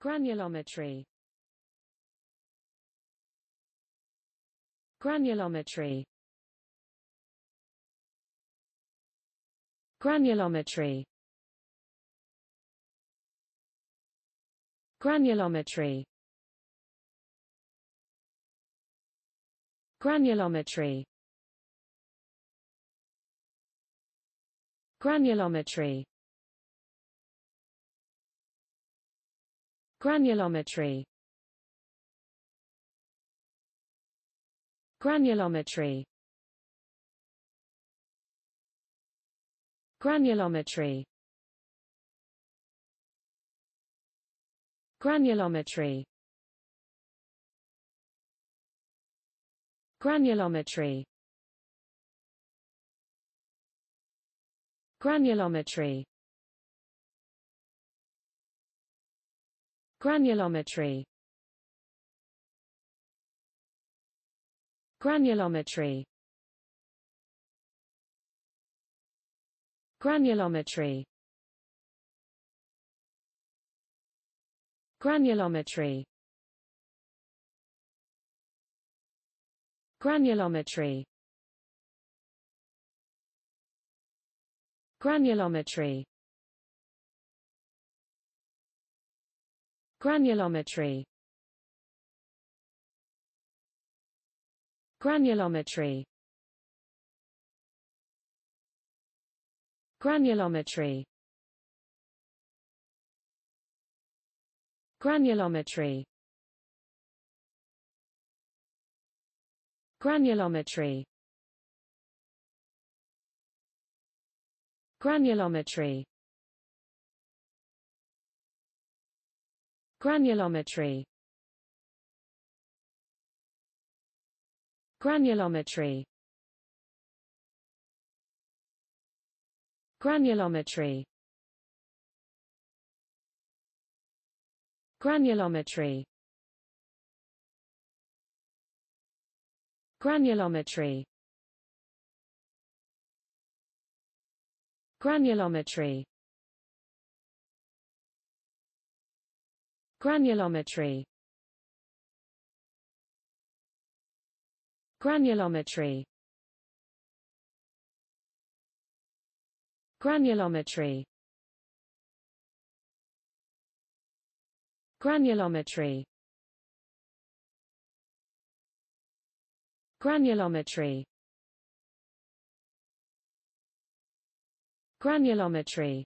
Granulometry Granulometry Granulometry Granulometry Granulometry Granulometry Granulometry Granulometry Granulometry Granulometry Granulometry Granulometry Granulometry Granulometry Granulometry Granulometry Granulometry Granulometry Granulometry Granulometry Granulometry Granulometry Granulometry Granulometry Granulometry Granulometry Granulometry Granulometry Granulometry Granulometry Granulometry Granulometry Granulometry Granulometry Granulometry Granulometry